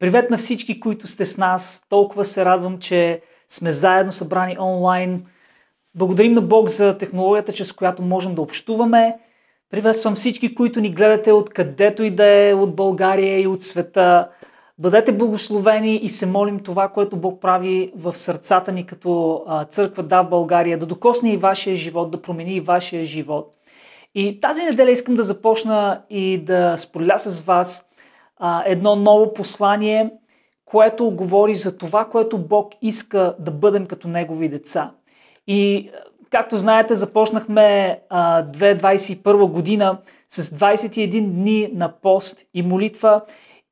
Привет на всички, които сте с нас. Толкова се радвам, че сме заедно събрани онлайн. Благодарим на Бог за технологията, чрез която можем да общуваме. Приветствам всички, които ни гледате от където и да е, от България и от света. Бъдете благословени и се молим това, което Бог прави в сърцата ни като църква да в България, да докосне и вашия живот, да промени и вашия живот. И тази неделя искам да започна и да споделя с вас – а, едно ново послание, което говори за това, което Бог иска да бъдем като Негови деца. И както знаете, започнахме а, 2021 година с 21 дни на пост и молитва.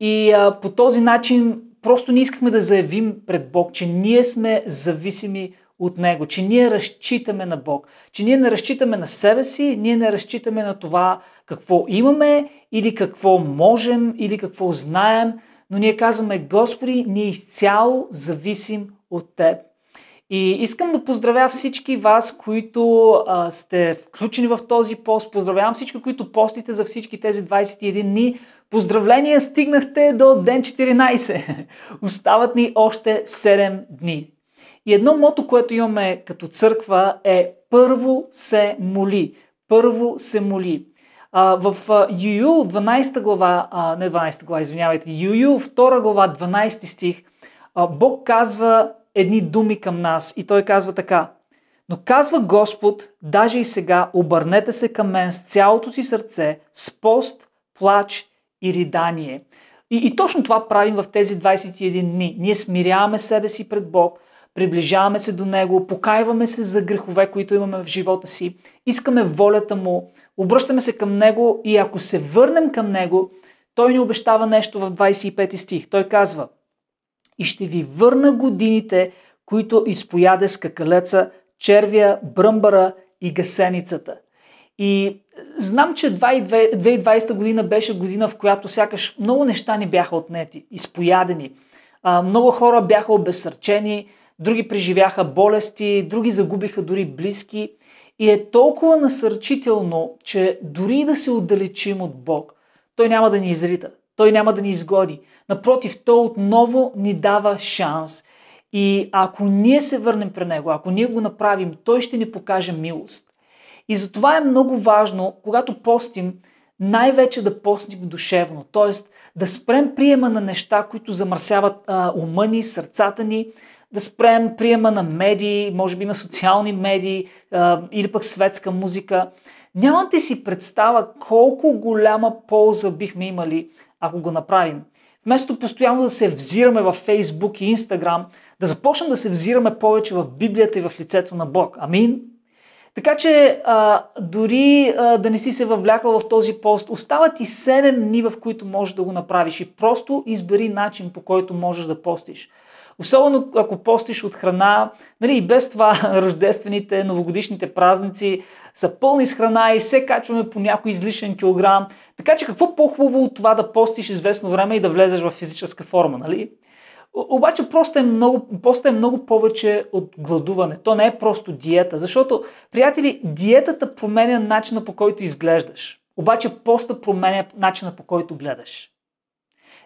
И а, по този начин просто не искахме да заявим пред Бог, че ние сме зависими от Него, че ние разчитаме на Бог, че ние не разчитаме на себе си, ние не разчитаме на това какво имаме или какво можем или какво знаем, но ние казваме, Господи, ние изцяло зависим от Теб. И искам да поздравя всички вас, които а, сте включени в този пост. Поздравявам всички, които постите за всички тези 21 дни. Поздравления, стигнахте до ден 14. Остават ни още 7 дни. И едно мото, което имаме като църква е първо се моли. Първо се моли. А, в а, Юю 12 глава, а, не 12 глава, извинявайте, Юю 2 глава 12 стих, а, Бог казва едни думи към нас и той казва така. Но казва Господ, даже и сега, обърнете се към мен с цялото си сърце, с пост, плач и ридание. И, и точно това правим в тези 21 дни. Ние смиряваме себе си пред Бог, приближаваме се до Него, покаиваме се за грехове, които имаме в живота си, искаме волята Му, обръщаме се към Него и ако се върнем към Него, Той ни обещава нещо в 25 стих. Той казва И ще ви върна годините, които изпояде скакалеца, червия, бръмбара и гасеницата. И е, знам, че 2020 година беше година, в която сякаш много неща ни бяха отнети, изпоядени. Много хора бяха обесърчени, други преживяха болести, други загубиха дори близки. И е толкова насърчително, че дори да се отдалечим от Бог, Той няма да ни изрита, Той няма да ни изгоди. Напротив, Той отново ни дава шанс. И ако ние се върнем при Него, ако ние го направим, Той ще ни покаже милост. И затова е много важно, когато постим, най-вече да постим душевно, т.е. да спрем приема на неща, които замърсяват а, ума ни, сърцата ни, да спрем приема на медии, може би на социални медии а, или пък светска музика. Нямате си представа колко голяма полза бихме имали, ако го направим. Вместо постоянно да се взираме във Фейсбук и Инстаграм, да започнем да се взираме повече в Библията и в лицето на Бог. Амин. Така че а, дори а, да не си се въвлякал в този пост, остават и 7 дни, в които можеш да го направиш и просто избери начин по който можеш да постиш. Особено ако постиш от храна, нали, и без това рождествените, новогодишните празници са пълни с храна и все качваме по някой излишен килограм. Така че какво по-хубаво от това да постиш известно време и да влезеш в физическа форма, нали? Обаче просто е много, просто е много повече от гладуване. То не е просто диета, защото, приятели, диетата променя начина по който изглеждаш. Обаче поста променя начина по който гледаш.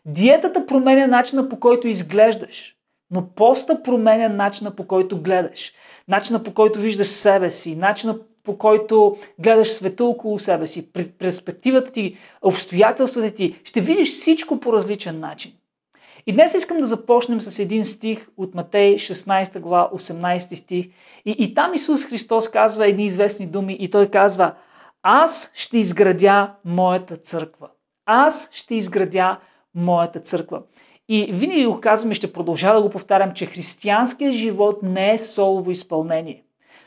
Диетата променя начина по който изглеждаш. Но поста променя начина по който гледаш, начина по който виждаш себе си, начина по който гледаш света около себе си, перспективата ти, обстоятелствата ти. Ще видиш всичко по различен начин. И днес искам да започнем с един стих от Матей 16 глава 18 стих. И, и там Исус Христос казва едни известни думи и той казва Аз ще изградя моята църква. Аз ще изградя моята църква. И винаги го казвам и ще продължа да го повтарям, че християнският живот не е солово изпълнение.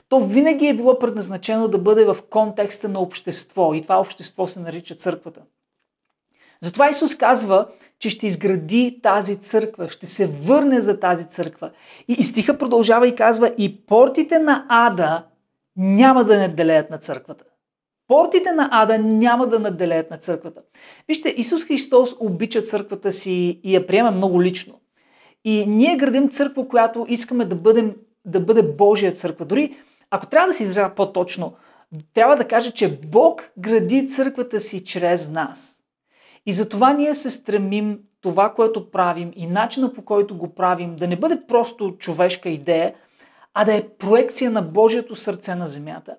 То винаги е било предназначено да бъде в контекста на общество и това общество се нарича църквата. Затова Исус казва, че ще изгради тази църква, ще се върне за тази църква. И, и стиха продължава и казва, и портите на ада няма да не делеят на църквата портите на ада няма да наделеят на църквата. Вижте, Исус Христос обича църквата си и я приема много лично. И ние градим църква, която искаме да, бъдем, да бъде Божия църква. Дори, ако трябва да се изразя по-точно, трябва да кажа, че Бог гради църквата си чрез нас. И затова ние се стремим това, което правим и начина по който го правим, да не бъде просто човешка идея, а да е проекция на Божието сърце на земята.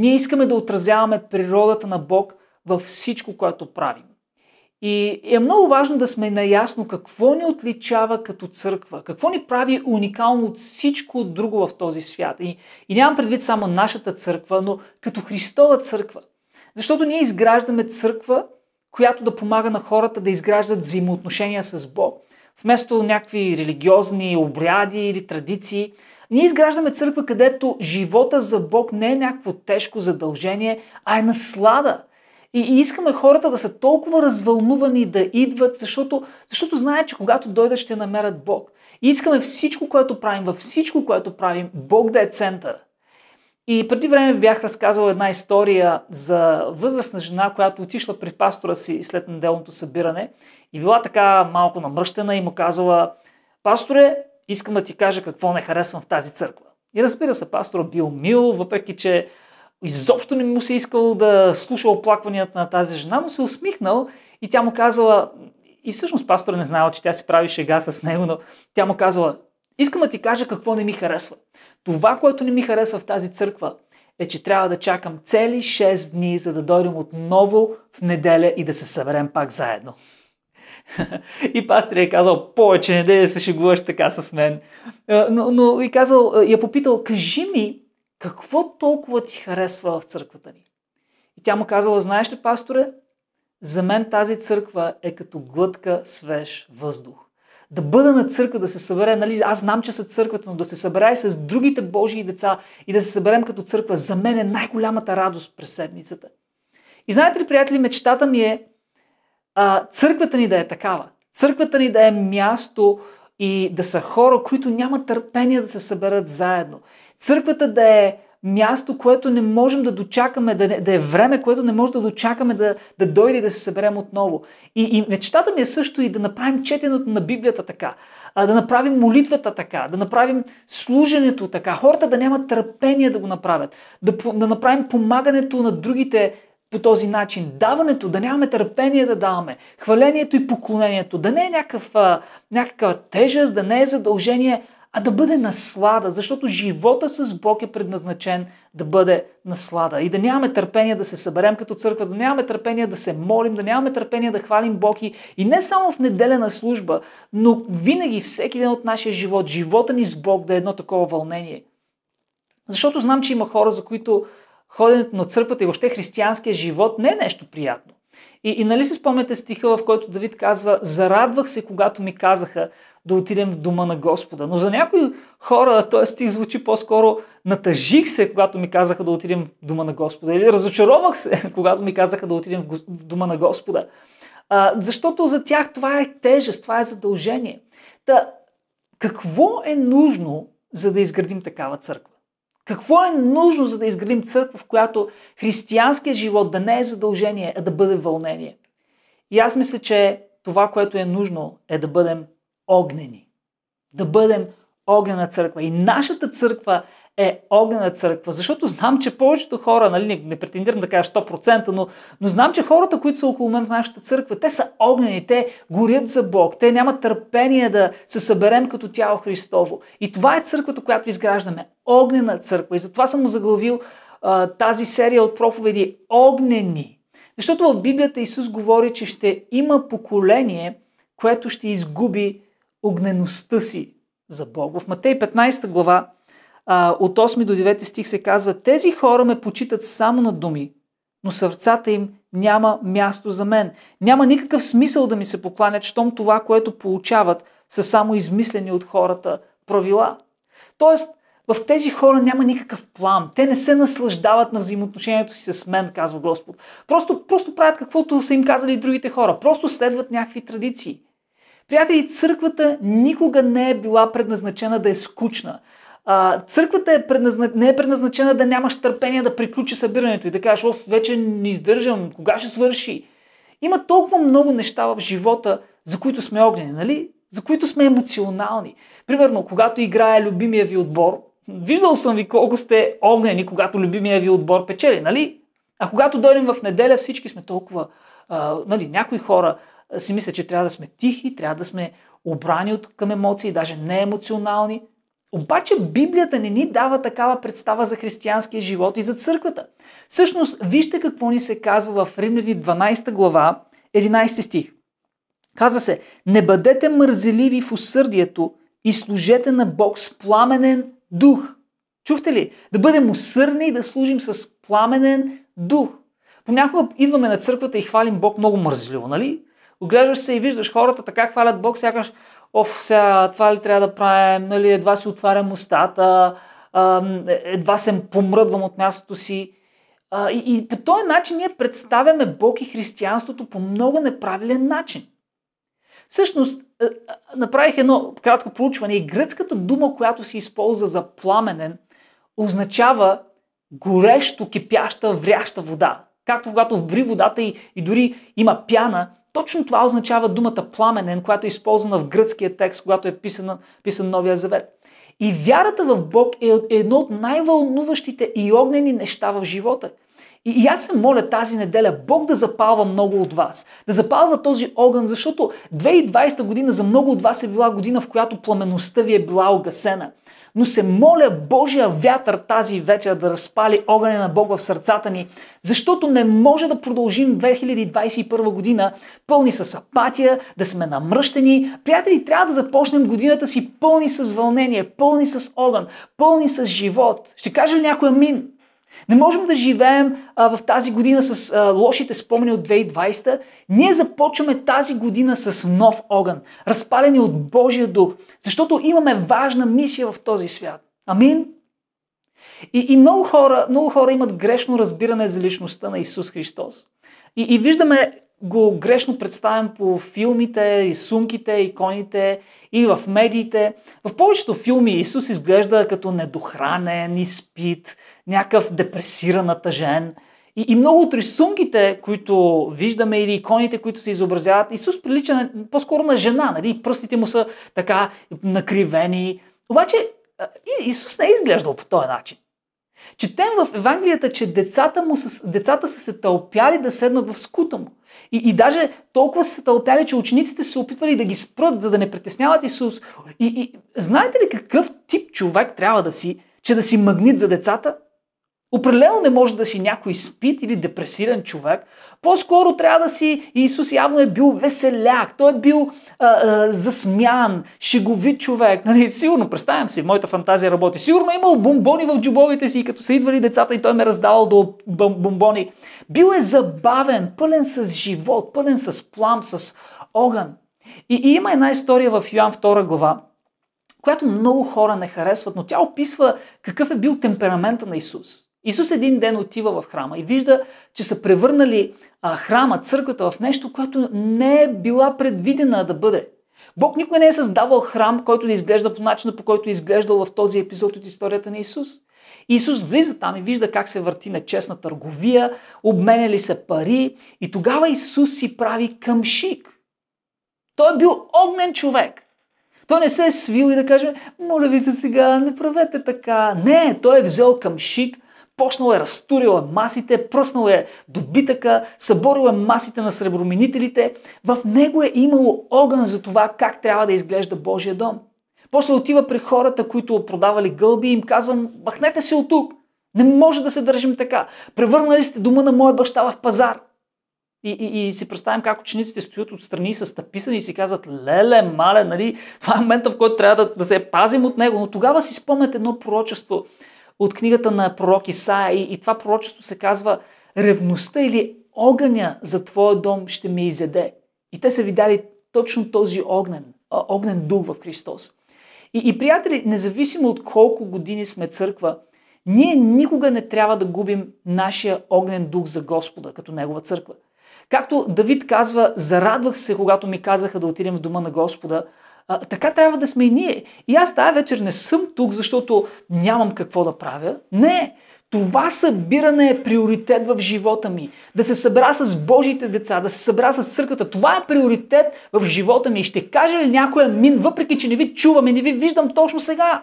Ние искаме да отразяваме природата на Бог във всичко, което правим. И е много важно да сме наясно какво ни отличава като църква, какво ни прави уникално от всичко друго в този свят. И, и нямам предвид само нашата църква, но като Христова църква. Защото ние изграждаме църква, която да помага на хората да изграждат взаимоотношения с Бог. Вместо някакви религиозни обряди или традиции, ние изграждаме църква, където живота за Бог не е някакво тежко задължение, а е наслада. И, и искаме хората да са толкова развълнувани да идват, защото, защото знаят, че когато дойдат ще намерят Бог. И искаме всичко, което правим, във всичко, което правим, Бог да е център. И преди време бях разказал една история за възрастна жена, която отишла при пастора си след неделното събиране и била така малко намръщена и му казала, пасторе, искам да ти кажа какво не харесвам в тази църква. И разбира се, пастор бил мил, въпреки че изобщо не му се искал да слуша оплакванията на тази жена, но се усмихнал и тя му казала, и всъщност пастора не знаел, че тя си прави шега с него, но тя му казала, искам да ти кажа какво не ми харесва. Това, което не ми харесва в тази църква, е, че трябва да чакам цели 6 дни, за да дойдем отново в неделя и да се съберем пак заедно. и пастиря е казал, повече не дей да се шегуваш така с мен. Но, но и казал, я попитал, кажи ми, какво толкова ти харесва в църквата ни? И тя му казала, знаеш ли, пасторе, за мен тази църква е като глътка свеж въздух. Да бъда на църква, да се събере, нали, аз знам, че са църквата, но да се събере с другите Божии деца и да се съберем като църква, за мен е най-голямата радост през седмицата. И знаете ли, приятели, мечтата ми е а, църквата ни да е такава. Църквата ни да е място и да са хора, които нямат търпение да се съберат заедно. Църквата да е място, което не можем да дочакаме, да, да е време, което не можем да дочакаме да, да дойде и да се съберем отново. И, и мечтата ми е също и да направим четенето на Библията така, а, да направим молитвата така, да направим служенето така, хората да нямат търпение да го направят, да, да направим помагането на другите по този начин. Даването, да нямаме търпение да даваме, хвалението и поклонението, да не е някаква, някаква тежест, да не е задължение, а да бъде наслада, защото живота с Бог е предназначен да бъде наслада. И да нямаме търпение да се съберем като църква, да нямаме търпение да се молим, да нямаме търпение да хвалим Бог и, и не само в неделена служба, но винаги, всеки ден от нашия живот, живота ни с Бог да е едно такова вълнение. Защото знам, че има хора, за които ходенето на църквата и въобще християнския живот не е нещо приятно. И, и нали си спомняте стиха, в който Давид казва «Зарадвах се, когато ми казаха да отидем в дома на Господа». Но за някои хора този стих звучи по-скоро «Натъжих се, когато ми казаха да отидем в дома на Господа» или «Разочаровах се, когато ми казаха да отидем в дома на Господа». А, защото за тях това е тежест, това е задължение. Та, какво е нужно, за да изградим такава църква? Какво е нужно, за да изградим църква, в която християнският живот да не е задължение, а да бъде вълнение? И аз мисля, че това, което е нужно, е да бъдем огнени. Да бъдем огнена църква. И нашата църква е огнена църква, защото знам, че повечето хора, нали, не, не претендирам да кажа 100%, но, но знам, че хората, които са около мен в нашата църква, те са огнени, те горят за Бог, те нямат търпение да се съберем като тяло Христово. И това е църквата, която изграждаме. Огнена църква. И затова съм му заглавил а, тази серия от проповеди Огнени. Защото в Библията Исус говори, че ще има поколение, което ще изгуби огнеността си, за Бог. В Матей 15 глава от 8 до 9 стих се казва Тези хора ме почитат само на думи, но сърцата им няма място за мен. Няма никакъв смисъл да ми се покланят, щом това, което получават, са само измислени от хората правила. Тоест, в тези хора няма никакъв план. Те не се наслаждават на взаимоотношението си с мен, казва Господ. Просто, просто правят каквото са им казали другите хора. Просто следват някакви традиции. Приятели, църквата никога не е била предназначена да е скучна. А, църквата е предназна... не е предназначена да нямаш търпение да приключи събирането и да кажеш, оф, вече не издържам, кога ще свърши. Има толкова много неща в живота, за които сме огнени, нали? За които сме емоционални. Примерно, когато играе любимия ви отбор, виждал съм ви колко сте огнени, когато любимия ви отбор печели, нали? А когато дойдем в неделя, всички сме толкова, а, нали, някои хора си мисля, че трябва да сме тихи, трябва да сме обрани от към емоции, даже не емоционални. Обаче Библията не ни дава такава представа за християнския живот и за църквата. Всъщност, вижте какво ни се казва в Римляни 12 глава, 11 стих. Казва се, не бъдете мързеливи в усърдието и служете на Бог с пламенен дух. Чухте ли? Да бъдем усърни и да служим с пламенен дух. Понякога идваме на църквата и хвалим Бог много мързливо, нали? Оглеждаш се и виждаш хората така хвалят Бог, сякаш, оф, сега това ли трябва да правим, нали, едва си отварям устата, едва се помръдвам от мястото си. И, и по този начин ние представяме Бог и християнството по много неправилен начин. Всъщност, направих едно кратко проучване и гръцката дума, която се използва за пламенен, означава горещо, кипяща, вряща вода. Както когато ври водата и, и дори има пяна, точно това означава думата пламенен, която е използвана в гръцкия текст, когато е писан, писан Новия Завет. И вярата в Бог е, е едно от най-вълнуващите и огнени неща в живота – и, и аз се моля тази неделя Бог да запалва много от вас. Да запалва този огън, защото 2020 година за много от вас е била година, в която пламеността ви е била огасена. Но се моля Божия вятър тази вечер да разпали огъня на Бог в сърцата ни, защото не може да продължим 2021 година пълни с апатия, да сме намръщени. Приятели, трябва да започнем годината си пълни с вълнение, пълни с огън, пълни с живот. Ще каже ли някой амин? Не можем да живеем а, в тази година с а, лошите спомени от 2020. Ние започваме тази година с нов огън, разпалени от Божия дух, защото имаме важна мисия в този свят. Амин. И, и много, хора, много хора имат грешно разбиране за личността на Исус Христос. И, и виждаме го грешно представен по филмите, рисунките, иконите и в медиите. В повечето филми Исус изглежда като недохранен, изпит, някакъв депресираната жен. И, и много от рисунките, които виждаме или иконите, които се изобразяват, Исус прилича на, по-скоро на жена, нали? пръстите му са така накривени. Обаче Исус не е изглеждал по този начин. Четем в Евангелията, че децата, му са, децата са се тълпяли да седнат в скута му. И, и даже толкова са се тълпяли, че учениците се опитвали да ги спрат, за да не притесняват Исус. И, и знаете ли какъв тип човек трябва да си, че да си магнит за децата? Определено не може да си някой спит или депресиран човек. По-скоро трябва да си... Исус явно е бил веселяк, той е бил а, а, засмян, шеговит човек. Нали? Сигурно, представям си, моята фантазия работи. Сигурно е имал бомбони в джубовите си като са идвали децата и той ме е раздавал до бомбони. Бил е забавен, пълен с живот, пълен с плам, с огън. И, и има една история в Йоан 2 глава, която много хора не харесват, но тя описва какъв е бил темперамента на Исус. Исус един ден отива в храма и вижда, че са превърнали а, храма, църквата в нещо, което не е била предвидена да бъде. Бог никой не е създавал храм, който да изглежда по начина, по който е изглеждал в този епизод от историята на Исус. Исус влиза там и вижда как се върти на честна търговия, обменяли се пари и тогава Исус си прави къмшик. Той е бил огнен човек. Той не се е свил и да каже, моля ви се сега, не правете така. Не, той е взел къмшик – почнал е, разтурил е масите, пръснал е добитъка, съборил е масите на среброменителите. В него е имало огън за това как трябва да изглежда Божия дом. После отива при хората, които е продавали гълби и им казвам, махнете се от тук. Не може да се държим така. Превърнали сте дома на моя баща в пазар. И, и, и си представям как учениците стоят отстрани с тъписани и си казват, леле, мале, нали, това е момента, в който трябва да, да се пазим от него. Но тогава си спомнят едно пророчество, от книгата на пророк Исаия и, и това пророчество се казва ревността или огъня за твоя дом ще ме изеде. И те са видяли точно този огнен, огнен дух в Христос. И, и приятели, независимо от колко години сме църква, ние никога не трябва да губим нашия огнен дух за Господа, като Негова църква. Както Давид казва, зарадвах се, когато ми казаха да отидем в дома на Господа, а, така трябва да сме и ние. И аз тази вечер не съм тук, защото нямам какво да правя. Не! Това събиране е приоритет в живота ми. Да се събра с Божите деца, да се събра с църквата. Това е приоритет в живота ми. И ще каже ли някоя мин, въпреки че не ви чувам и не ви виждам точно сега.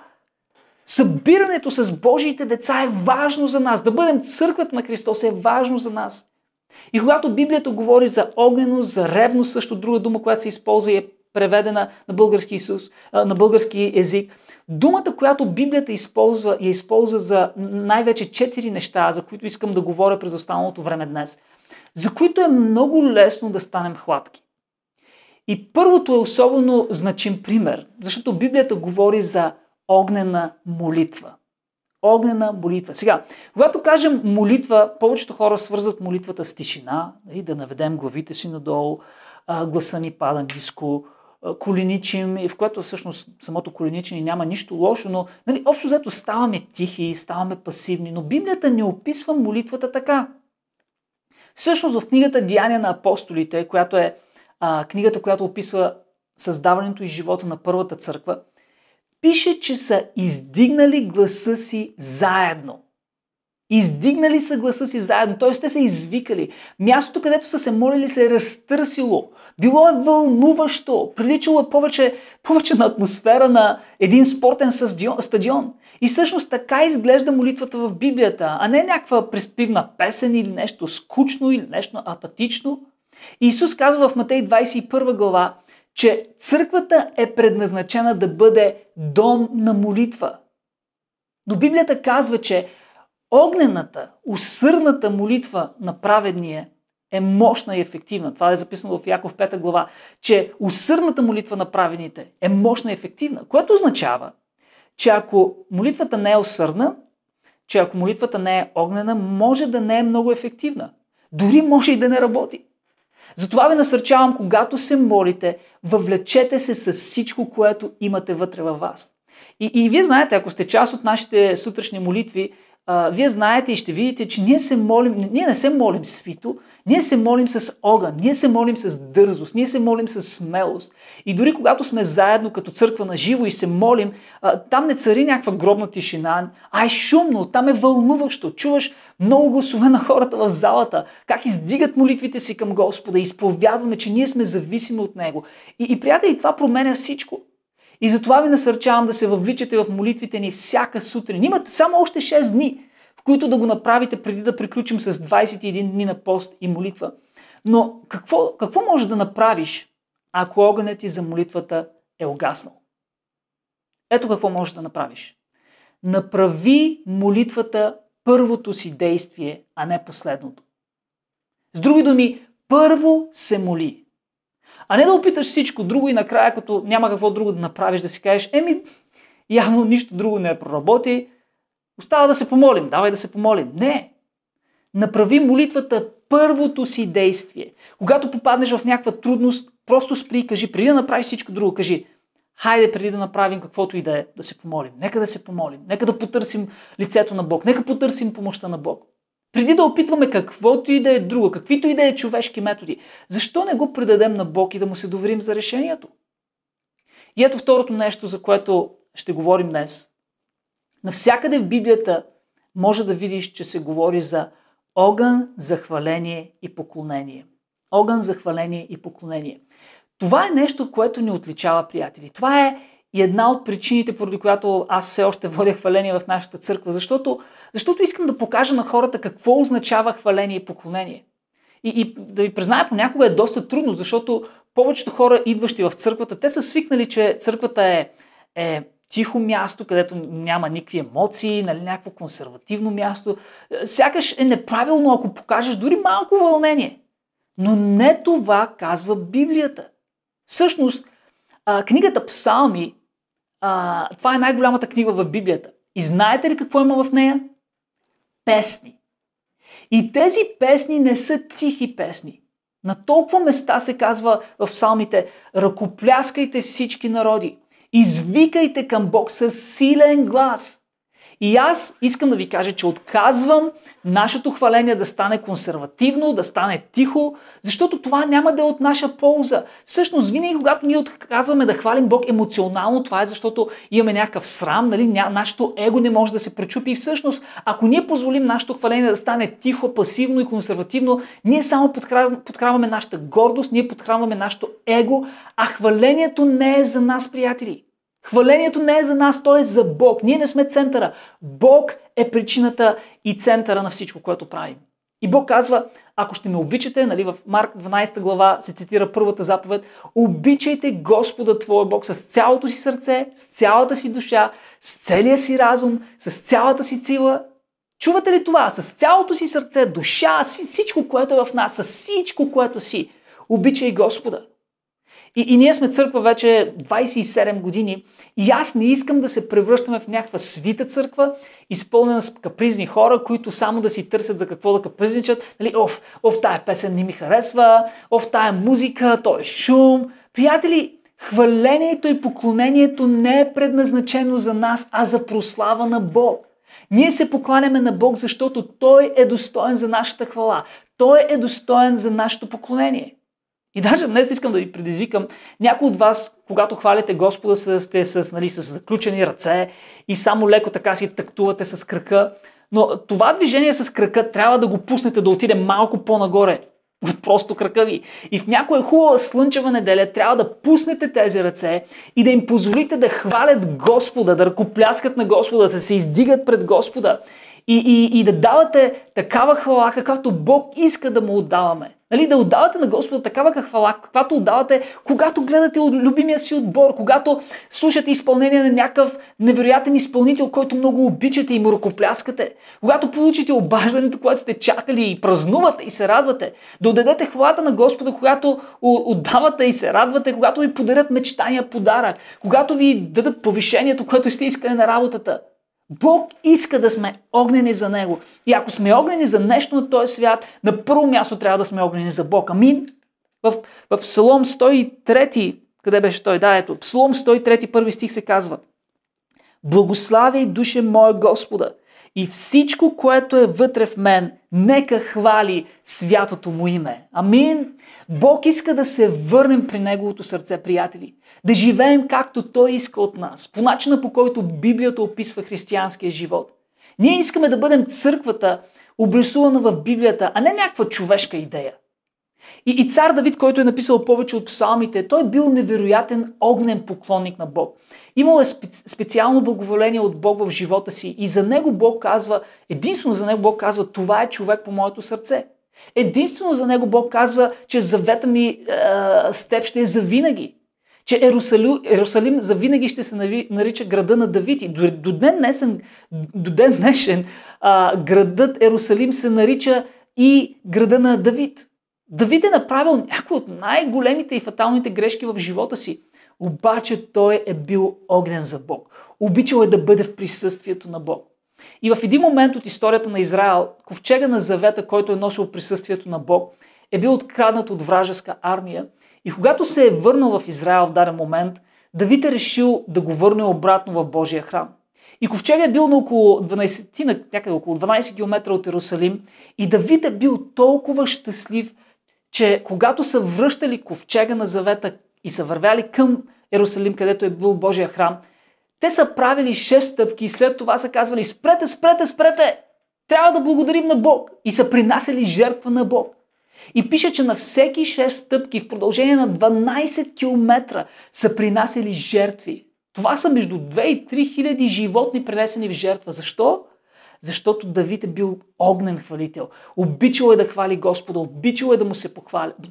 Събирането с Божиите деца е важно за нас. Да бъдем църквата на Христос е важно за нас. И когато Библията говори за огненост, за ревност, също друга дума, която се използва и е преведена на български, Исус, на български език. Думата, която Библията използва, я използва за най-вече четири неща, за които искам да говоря през останалото време днес, за които е много лесно да станем хладки. И първото е особено значим пример, защото Библията говори за огнена молитва. Огнена молитва. Сега, когато кажем молитва, повечето хора свързват молитвата с тишина, нали, да наведем главите си надолу, гласа ни пада ниско, коленичим и в което всъщност самото коленичене няма нищо лошо, но нали, общо взето ставаме тихи, ставаме пасивни, но Библията не описва молитвата така. Всъщност в книгата Деяния на апостолите, която е а, книгата, която описва създаването и живота на първата църква, пише, че са издигнали гласа си заедно. Издигнали са гласа си заедно, т.е. те са извикали. Мястото, където са се молили, се е разтърсило. Било е вълнуващо, приличало е повече, повече на атмосфера на един спортен стадион. И всъщност така изглежда молитвата в Библията, а не някаква приспивна песен или нещо скучно или нещо апатично. Иисус казва в Матей 21 глава, че църквата е предназначена да бъде дом на молитва. Но Библията казва, че огнената, усърната молитва на праведния е мощна и ефективна. Това е записано в Яков 5 глава, че усърната молитва на праведните е мощна и ефективна, което означава, че ако молитвата не е усърна, че ако молитвата не е огнена, може да не е много ефективна. Дори може и да не работи. Затова ви насърчавам, когато се молите, въвлечете се с всичко, което имате вътре във вас. И, и вие знаете, ако сте част от нашите сутрешни молитви, а, вие знаете и ще видите, че ние се молим, ние не се молим свито, ние се молим с огън, ние се молим с дързост, ние се молим с смелост. И дори когато сме заедно като църква на живо и се молим, а, там не цари някаква гробна тишина, а е шумно, там е вълнуващо. Чуваш много гласове на хората в залата, как издигат молитвите си към Господа, изповядваме, че ние сме зависими от Него. И, и приятели, това променя всичко. И затова ви насърчавам да се въвличате в молитвите ни всяка сутрин. Имате само още 6 дни, в които да го направите преди да приключим с 21 дни на пост и молитва. Но какво, какво може да направиш, ако огънят ти за молитвата е огаснал? Ето какво можеш да направиш. Направи молитвата първото си действие, а не последното. С други думи, първо се моли. А не да опиташ всичко друго и накрая, като няма какво друго да направиш, да си кажеш, еми, явно нищо друго не е проработи, остава да се помолим, давай да се помолим. Не! Направи молитвата първото си действие. Когато попаднеш в някаква трудност, просто спри и кажи, преди да направиш всичко друго, кажи, хайде преди да направим каквото и да е, да се помолим. Нека да се помолим, нека да потърсим лицето на Бог, нека потърсим помощта на Бог преди да опитваме каквото и да е друго, каквито и да е човешки методи, защо не го предадем на Бог и да му се доверим за решението? И ето второто нещо, за което ще говорим днес. Навсякъде в Библията може да видиш, че се говори за огън захваление и поклонение. Огън захваление и поклонение. Това е нещо, което ни отличава, приятели. Това е и една от причините, поради която аз все още водя хваление в нашата църква, защото, защото искам да покажа на хората какво означава хваление и поклонение. И, и да ви призная, понякога е доста трудно, защото повечето хора, идващи в църквата, те са свикнали, че църквата е, е тихо място, където няма никакви емоции, нали, някакво консервативно място. Сякаш е неправилно, ако покажеш дори малко вълнение. Но не това казва Библията. Всъщност, а, книгата Псалми, а, това е най-голямата книга в Библията. И знаете ли какво има в нея? Песни. И тези песни не са тихи песни. На толкова места се казва в псалмите «Ръкопляскайте всички народи, извикайте към Бог с силен глас, и аз искам да ви кажа, че отказвам нашето хваление да стане консервативно, да стане тихо, защото това няма да е от наша полза. Всъщност, винаги когато ние отказваме да хвалим Бог емоционално, това е защото имаме някакъв срам, нали? нашето его не може да се пречупи. И всъщност, ако ние позволим нашето хваление да стане тихо, пасивно и консервативно, ние само подхранваме нашата гордост, ние подхранваме нашето его, а хвалението не е за нас, приятели. Хвалението не е за нас, то е за Бог. Ние не сме центъра. Бог е причината и центъра на всичко, което правим. И Бог казва, ако ще ме обичате, нали, в Марк 12 глава се цитира първата заповед, обичайте Господа Твоя Бог с цялото си сърце, с цялата си душа, с целия си разум, с цялата си сила. Чувате ли това? С цялото си сърце, душа, всичко, което е в нас, с всичко, което си. Обичай Господа. И, и ние сме църква вече 27 години и аз не искам да се превръщаме в някаква свита църква, изпълнена с капризни хора, които само да си търсят за какво да капризничат. Нали, оф, оф, тая песен не ми харесва, оф, тая музика, той е шум. Приятели, хвалението и поклонението не е предназначено за нас, а за прослава на Бог. Ние се покланяме на Бог, защото Той е достоен за нашата хвала. Той е достоен за нашето поклонение. И даже днес искам да ви предизвикам. Някои от вас, когато хваляте Господа, сте с, нали, с заключени ръце и само леко така си тактувате с крака. Но това движение с крака трябва да го пуснете да отиде малко по-нагоре от просто крака ви. И в някоя хубава слънчева неделя трябва да пуснете тези ръце и да им позволите да хвалят Господа, да ръкопляскат на Господа, да се издигат пред Господа и, и, и да давате такава хвала, каквато Бог иска да му отдаваме. Нали, да отдавате на Господа такава хвала, каквато отдавате, когато гледате от любимия си отбор, когато слушате изпълнение на някакъв невероятен изпълнител, който много обичате и му ръкопляскате, когато получите обаждането, което сте чакали и празнувате и се радвате, да отдадете хвалата на Господа, когато отдавате и се радвате, когато ви подарят мечтания подарък, когато ви дадат повишението, което сте искали на работата. Бог иска да сме огнени за Него. И ако сме огнени за нещо на този свят, на първо място трябва да сме огнени за Бог. Амин. В, в Псалом 103, къде беше той? Да, ето. Псалом 103, първи стих се казва. Благославяй душе моя Господа – и всичко, което е вътре в мен, нека хвали святото му име. Амин. Бог иска да се върнем при Неговото сърце, приятели. Да живеем както Той иска от нас, по начина по който Библията описва християнския живот. Ние искаме да бъдем църквата, обрисувана в Библията, а не някаква човешка идея. И, и цар Давид, който е написал повече от псалмите, той е бил невероятен огнен поклонник на Бог. Имал е специ, специално благоволение от Бог в живота си и за него Бог казва, единствено за него Бог казва, това е човек по моето сърце. Единствено за него Бог казва, че завета ми е, с теб ще е завинаги. Че Ерусалим, Ерусалим завинаги ще се нави, нарича града на Давид. И до, до ден днешен, до ден днешен а, градът Ерусалим се нарича и града на Давид. Давид е направил някои от най-големите и фаталните грешки в живота си. Обаче той е бил огнен за Бог. Обичал е да бъде в присъствието на Бог. И в един момент от историята на Израел, ковчега на завета, който е носил присъствието на Бог, е бил откраднат от вражеска армия. И когато се е върнал в Израел в даден момент, Давид е решил да го върне обратно в Божия храм. И ковчега е бил на около 12, някъде около 12 км от Иерусалим и Давид е бил толкова щастлив, че когато са връщали ковчега на завета и са вървяли към Ерусалим, където е бил Божия храм, те са правили 6 стъпки и след това са казвали спрете, спрете, спрете! Трябва да благодарим на Бог! И са принасяли жертва на Бог. И пише, че на всеки 6 стъпки в продължение на 12 км са принасяли жертви. Това са между 2 и 3 хиляди животни принесени в жертва. Защо? Защото Давид е бил огнен хвалител. Обичал е да хвали Господа, обичал е да му се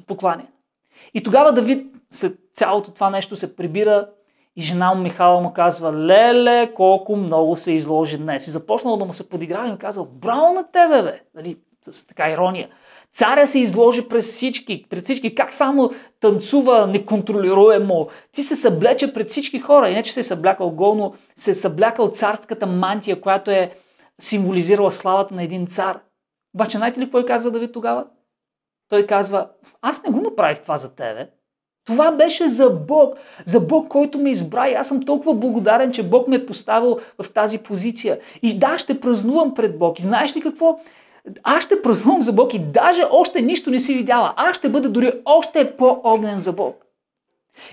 покланя. И тогава Давид след цялото това нещо се прибира и жена му Михала му казва, леле, колко много се изложи днес. И започнал да му се подиграва и му казал, браво на тебе, бе! Нали, с така ирония. Царя се изложи през всички, пред всички, как само танцува неконтролируемо. Ти се съблече пред всички хора, иначе се е съблякал гол, но се е съблякал царската мантия, която е символизирала славата на един цар. Обаче, знаете ли кой казва Давид тогава? Той казва, аз не го направих това за тебе. Това беше за Бог, за Бог, който ме избра и аз съм толкова благодарен, че Бог ме е поставил в тази позиция. И да, ще празнувам пред Бог. И знаеш ли какво? Аз ще празнувам за Бог и даже още нищо не си видяла. Аз ще бъда дори още по-огнен за Бог.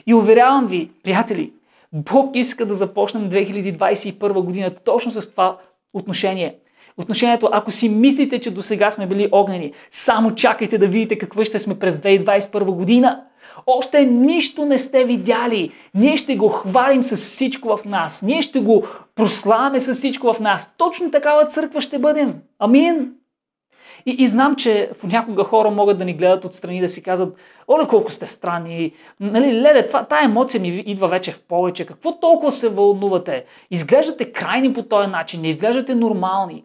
И уверявам ви, приятели, Бог иска да започнем 2021 година точно с това отношение. Отношението, ако си мислите, че до сега сме били огнени, само чакайте да видите какво ще сме през 2021 година. Още нищо не сте видяли. Ние ще го хвалим с всичко в нас. Ние ще го прославяме с всичко в нас. Точно такава църква ще бъдем. Амин. И, и знам, че понякога хора могат да ни гледат отстрани да си казват, оле колко сте странни, нали, леле, това, тая емоция ми идва вече в повече, какво толкова се вълнувате? Изглеждате крайни по този начин, не изглеждате нормални.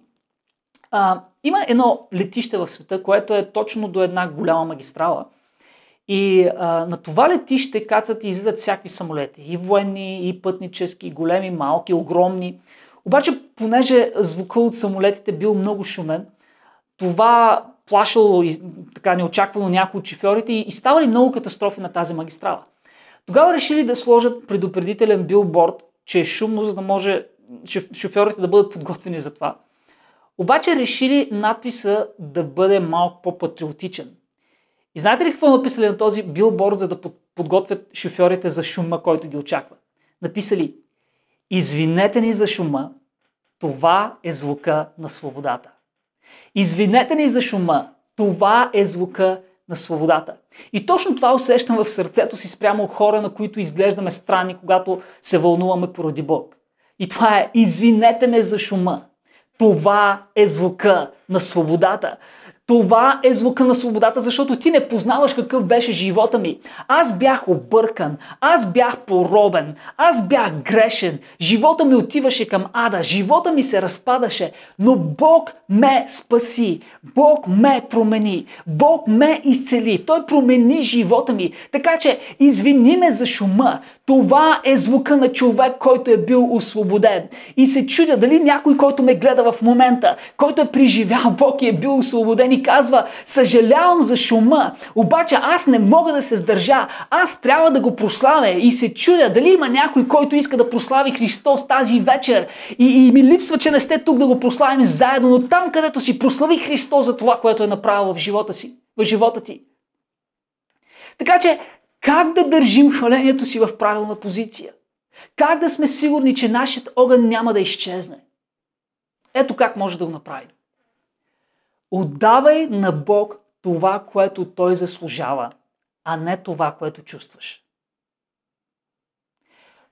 А, има едно летище в света, което е точно до една голяма магистрала. И а, на това летище кацат и излизат всякакви самолети. И военни, и пътнически, и големи, малки, огромни. Обаче, понеже звука от самолетите бил много шумен, това плашало и така неочаквано някои от шофьорите и, и ставали много катастрофи на тази магистрала. Тогава решили да сложат предупредителен билборд, че е шумно, за да може шофьорите да бъдат подготвени за това. Обаче решили надписа да бъде малко по-патриотичен. И знаете ли какво написали на този билборд, за да подготвят шофьорите за шума, който ги очаква? Написали Извинете ни за шума, това е звука на свободата. Извинете ни за шума. Това е звука на свободата. И точно това усещам в сърцето си спрямо хора, на които изглеждаме странни, когато се вълнуваме поради Бог. И това е извинете ме за шума. Това е звука на свободата. Това е звука на свободата, защото ти не познаваш какъв беше живота ми. Аз бях объркан, аз бях поробен, аз бях грешен, живота ми отиваше към ада, живота ми се разпадаше, но Бог ме спаси, Бог ме промени, Бог ме изцели, Той промени живота ми. Така че извини ме за шума, това е звука на човек, който е бил освободен. И се чудя дали някой, който ме гледа в момента, който е преживял Бог и е бил освободен казва, съжалявам за шума, обаче аз не мога да се сдържа, аз трябва да го прославя и се чудя дали има някой, който иска да прослави Христос тази вечер и, и ми липсва, че не сте тук да го прославим заедно, но там, където си прослави Христос за това, което е направил в живота си, в живота ти. Така че, как да държим хвалението си в правилна позиция? Как да сме сигурни, че нашият огън няма да изчезне? Ето как може да го направим. Отдавай на Бог това, което Той заслужава, а не това, което чувстваш.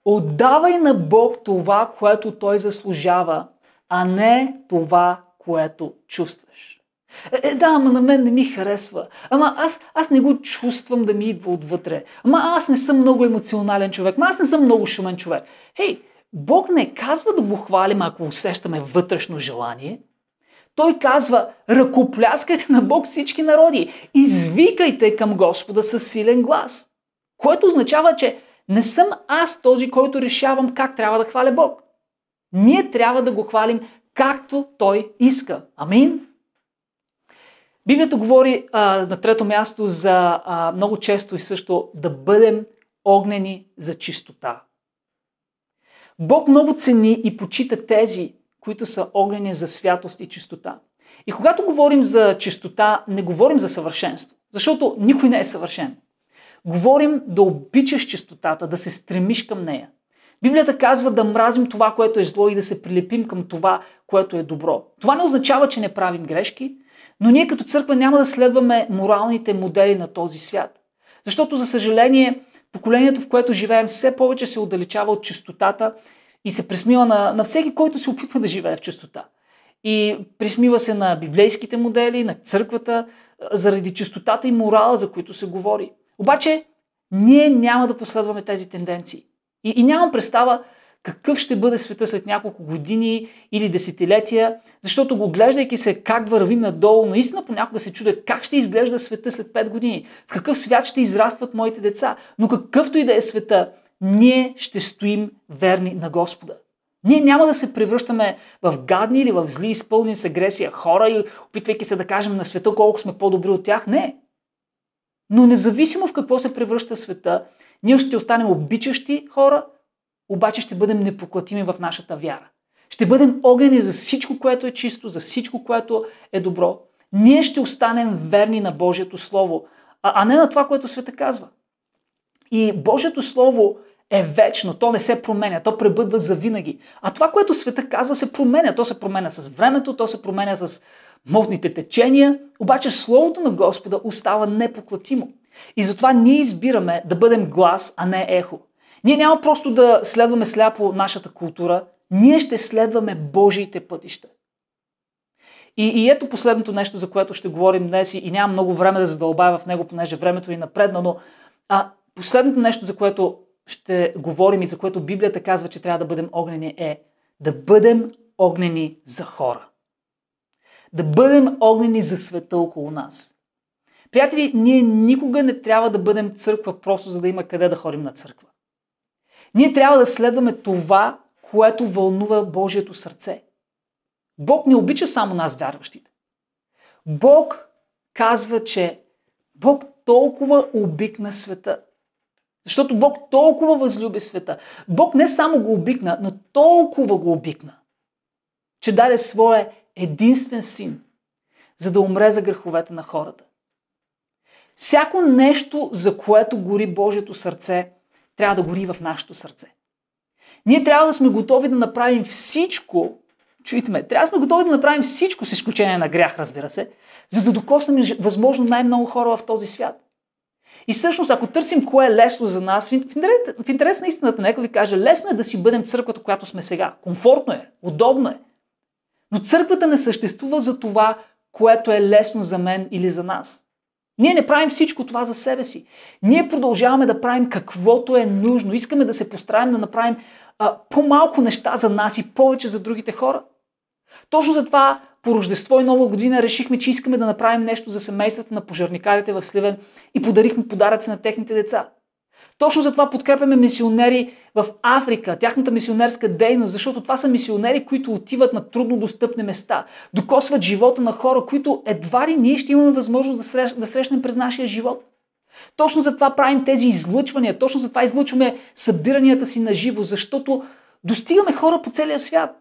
Отдавай на Бог това, което Той заслужава, а не това, което чувстваш. Е, е, да, ама на мен не ми харесва. Ама аз, аз не го чувствам да ми идва отвътре. Ама аз не съм много емоционален човек. Ама аз не съм много шумен човек. Хей, Бог не казва да го хвалим, ако усещаме вътрешно желание. Той казва, ръкопляскайте на Бог всички народи, извикайте към Господа с силен глас. Което означава, че не съм аз този, който решавам как трябва да хваля Бог. Ние трябва да го хвалим както Той иска. Амин. Библията говори а, на трето място за а, много често и също да бъдем огнени за чистота. Бог много цени и почита тези, които са огнени за святост и чистота. И когато говорим за чистота, не говорим за съвършенство, защото никой не е съвършен. Говорим да обичаш чистотата, да се стремиш към нея. Библията казва да мразим това, което е зло и да се прилепим към това, което е добро. Това не означава, че не правим грешки, но ние като църква няма да следваме моралните модели на този свят. Защото, за съжаление, поколението, в което живеем, все повече се отдалечава от чистотата и се присмива на, на всеки, който се опитва да живее в чистота. И присмива се на библейските модели, на църквата, заради чистотата и морала, за които се говори. Обаче, ние няма да последваме тези тенденции. И, и нямам представа какъв ще бъде света след няколко години или десетилетия, защото го глеждайки се как вървим надолу, наистина понякога се чудя как ще изглежда света след 5 години, в какъв свят ще израстват моите деца. Но какъвто и да е света, ние ще стоим верни на Господа. Ние няма да се превръщаме в гадни или в зли, изпълнени с агресия хора и опитвайки се да кажем на света колко сме по-добри от тях. Не. Но независимо в какво се превръща света, ние ще останем обичащи хора, обаче ще бъдем непоклатими в нашата вяра. Ще бъдем огнени за всичко, което е чисто, за всичко, което е добро. Ние ще останем верни на Божието Слово, а не на това, което света казва. И Божието Слово е вечно, то не се променя, то пребъдва завинаги. А това, което света казва, се променя. То се променя с времето, то се променя с модните течения, обаче Словото на Господа остава непоклатимо. И затова ние избираме да бъдем глас, а не ехо. Ние няма просто да следваме сляпо нашата култура, ние ще следваме Божиите пътища. И, и ето последното нещо, за което ще говорим днес и, нямам много време да задълбая в него, понеже времето е напредна, но а, последното нещо, за което ще говорим и за което Библията казва, че трябва да бъдем огнени, е да бъдем огнени за хора. Да бъдем огнени за света около нас. Приятели, ние никога не трябва да бъдем църква просто за да има къде да ходим на църква. Ние трябва да следваме това, което вълнува Божието сърце. Бог не обича само нас, вярващите. Бог казва, че Бог толкова обикна света, защото Бог толкова възлюби света. Бог не само го обикна, но толкова го обикна, че даде своя единствен син, за да умре за греховете на хората. Всяко нещо, за което гори Божието сърце, трябва да гори в нашето сърце. Ние трябва да сме готови да направим всичко, чуйте ме, трябва да сме готови да направим всичко, с изключение на грях, разбира се, за да докоснем възможно най-много хора в този свят. И всъщност, ако търсим кое е лесно за нас, в интерес, в интерес на истината, нека ви кажа, лесно е да си бъдем църквата, която сме сега. Комфортно е, удобно е. Но църквата не съществува за това, което е лесно за мен или за нас. Ние не правим всичко това за себе си. Ние продължаваме да правим каквото е нужно. Искаме да се постараем да направим а, по-малко неща за нас и повече за другите хора. Точно затова по Рождество и Нова година решихме, че искаме да направим нещо за семействата на пожарникарите в Сливен и подарихме подаръци на техните деца. Точно затова подкрепяме мисионери в Африка, тяхната мисионерска дейност, защото това са мисионери, които отиват на трудно достъпни места, докосват живота на хора, които едва ли ние ще имаме възможност да, да срещнем през нашия живот. Точно затова правим тези излъчвания, точно затова излъчваме събиранията си на живо, защото достигаме хора по целия свят.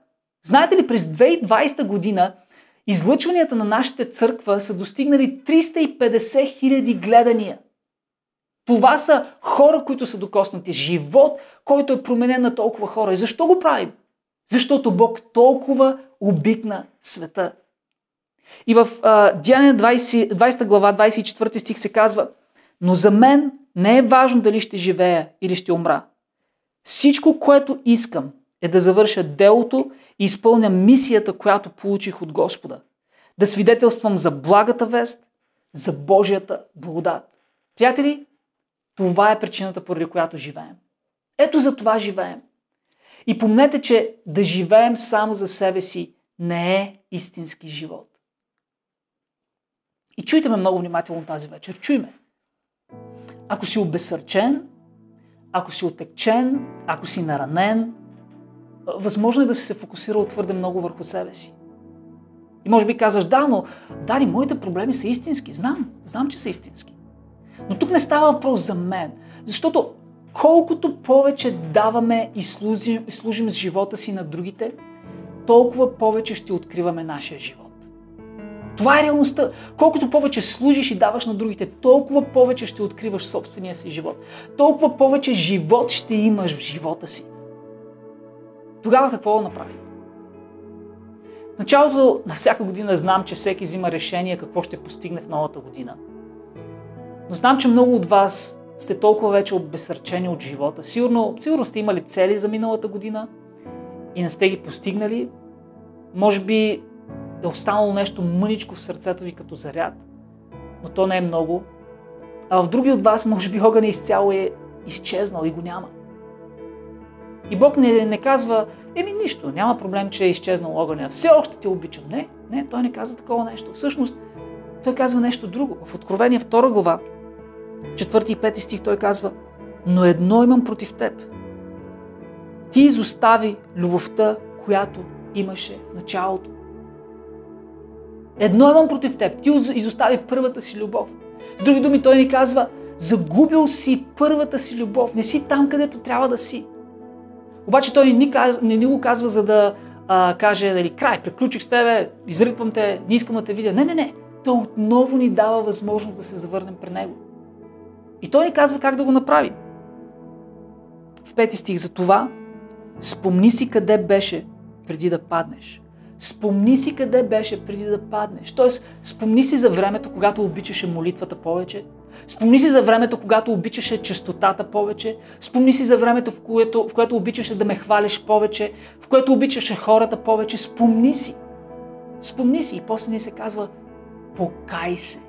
Знаете ли, през 2020 година Излъчванията на нашата църква са достигнали 350 хиляди гледания. Това са хора, които са докоснати. Живот, който е променен на толкова хора. И защо го правим? Защото Бог толкова обикна света. И в а, 20, 20 глава, 24 стих се казва Но за мен не е важно дали ще живея или ще умра. Всичко, което искам е да завърша делото и изпълня мисията, която получих от Господа. Да свидетелствам за благата вест, за Божията благодат. Приятели, това е причината, поради която живеем. Ето за това живеем. И помнете, че да живеем само за себе си не е истински живот. И чуйте ме много внимателно тази вечер. Чуй ме. Ако си обесърчен, ако си отекчен, ако си наранен, възможно е да си се фокусирал твърде много върху себе си. И може би казваш, да, но Дари, моите проблеми са истински. Знам, знам, че са истински. Но тук не става въпрос за мен, защото колкото повече даваме и служим, и служим с живота си на другите, толкова повече ще откриваме нашия живот. Това е реалността. Колкото повече служиш и даваш на другите, толкова повече ще откриваш собствения си живот. Толкова повече живот ще имаш в живота си. Тогава какво да направим? В началото на всяка година знам, че всеки взима решение какво ще постигне в новата година. Но знам, че много от вас сте толкова вече обесърчени от живота. Сигурно, сигурно сте имали цели за миналата година и не сте ги постигнали. Може би е останало нещо мъничко в сърцето ви като заряд, но то не е много. А в други от вас, може би е изцяло е изчезнал и го няма. И Бог не, не казва, еми нищо, няма проблем, че е изчезнал огъня, все още те обичам. Не, не, той не казва такова нещо. Всъщност, той казва нещо друго. В Откровение 2 глава, 4 и 5 стих, той казва, но едно имам против теб. Ти изостави любовта, която имаше в началото. Едно имам против теб. Ти изостави първата си любов. С други думи, той ни казва, загубил си първата си любов. Не си там, където трябва да си. Обаче той не, каз, не, ни го казва, за да а, каже, нали, край, приключих с тебе, изритвам те, не искам да те видя. Не, не, не. Той отново ни дава възможност да се завърнем при него. И той ни казва как да го направи. В пети стих за това, спомни си къде беше преди да паднеш. Спомни си къде беше преди да паднеш. Тоест, спомни си за времето, когато обичаше молитвата повече, Спомни си за времето, когато обичаше честотата повече. Спомни си за времето, в което, в което обичаше да ме хвалиш повече, в което обичаше хората повече. Спомни си. Спомни си. И после ни се казва, покай се.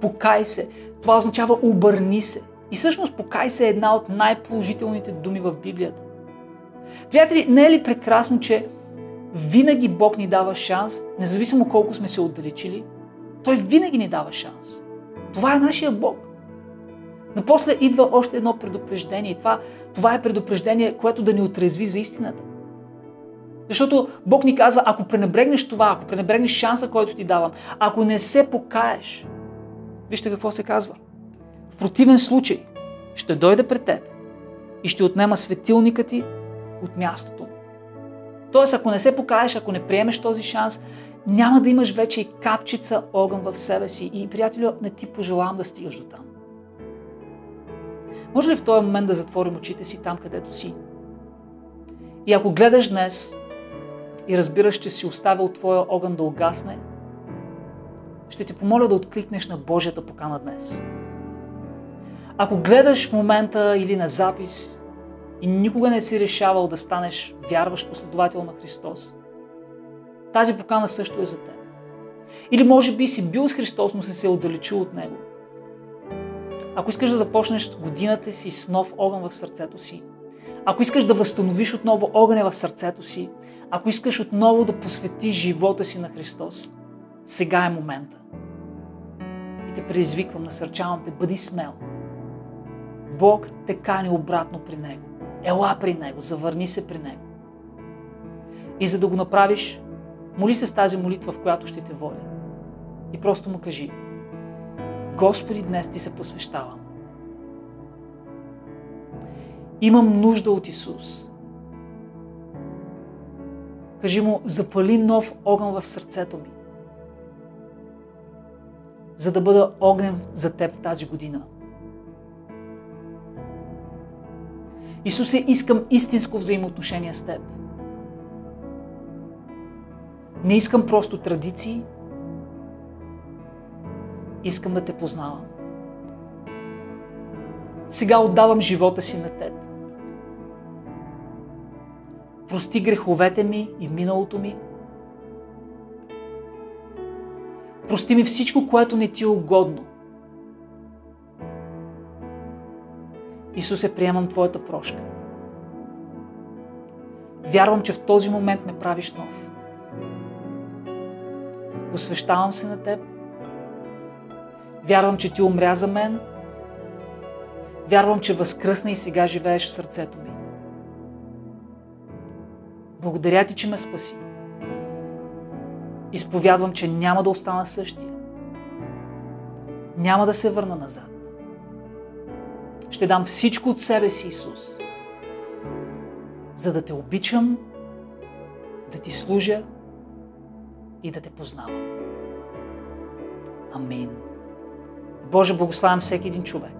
Покай се. Това означава обърни се. И всъщност покай се е една от най-положителните думи в Библията. Приятели, не е ли прекрасно, че винаги Бог ни дава шанс, независимо колко сме се отдалечили, Той винаги ни дава шанс. Това е нашия Бог. Но после идва още едно предупреждение. Това, това е предупреждение, което да ни отрезви за истината. Защото Бог ни казва, ако пренебрегнеш това, ако пренебрегнеш шанса, който ти давам, ако не се покаеш, вижте какво се казва. В противен случай ще дойде пред теб и ще отнема светилника ти от мястото. Тоест, ако не се покаеш, ако не приемеш този шанс, няма да имаш вече и капчица огън в себе си. И, приятелю, не ти пожелавам да стигаш до там. Може ли в този момент да затворим очите си там, където си? И ако гледаш днес и разбираш, че си оставил твоя огън да огасне, ще ти помоля да откликнеш на Божията покана днес. Ако гледаш в момента или на запис и никога не си решавал да станеш вярващ последовател на Христос, тази покана също е за теб. Или може би си бил с Христос, но си се отдалечил от Него. Ако искаш да започнеш годината си с нов огън в сърцето си, ако искаш да възстановиш отново огъня в сърцето си, ако искаш отново да посветиш живота си на Христос, сега е момента. И те предизвиквам, насърчавам те, бъди смел. Бог те кани обратно при Него. Ела при Него, завърни се при Него. И за да го направиш, Моли се с тази молитва, в която ще те водя. И просто му кажи, Господи, днес ти се посвещавам. Имам нужда от Исус. Кажи му, запали нов огън в сърцето ми, за да бъда огнен за теб тази година. Исусе, искам истинско взаимоотношение с теб. Не искам просто традиции. Искам да те познавам. Сега отдавам живота си на теб. Прости греховете ми и миналото ми. Прости ми всичко, което не ти е угодно. Исусе, приемам Твоята прошка. Вярвам, че в този момент ме правиш нов посвещавам се на теб. Вярвам, че ти умря за мен. Вярвам, че възкръсна и сега живееш в сърцето ми. Благодаря ти, че ме спаси. Изповядвам, че няма да остана същия. Няма да се върна назад. Ще дам всичко от себе си, Исус, за да те обичам, да ти служа и да те познавам. Амин. Боже, благославям всеки един човек.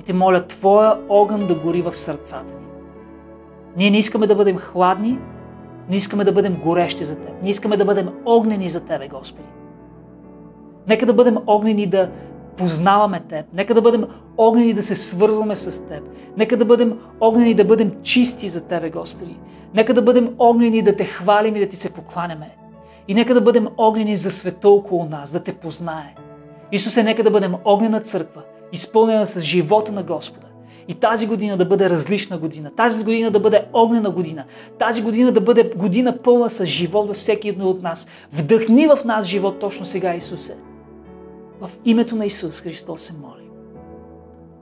И те моля Твоя огън да гори в сърцата ни. Ние не искаме да бъдем хладни, но искаме да бъдем горещи за Теб. Ние искаме да бъдем огнени за Тебе, Господи. Нека да бъдем огнени да познаваме Теб. Нека да бъдем огнени да се свързваме с Теб. Нека да бъдем огнени да бъдем чисти за Тебе, Господи. Нека да бъдем огнени да Те хвалим и да Ти се покланяме. И нека да бъдем огнени за света около нас, да те познае. Исусе, нека да бъдем огнена църква, изпълнена с живота на Господа. И тази година да бъде различна година, тази година да бъде огнена година, тази година да бъде година пълна с живот във всеки едно от нас. Вдъхни в нас живот точно сега, Исусе. В името на Исус Христос се молим.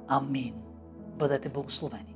Амин. Бъдете благословени.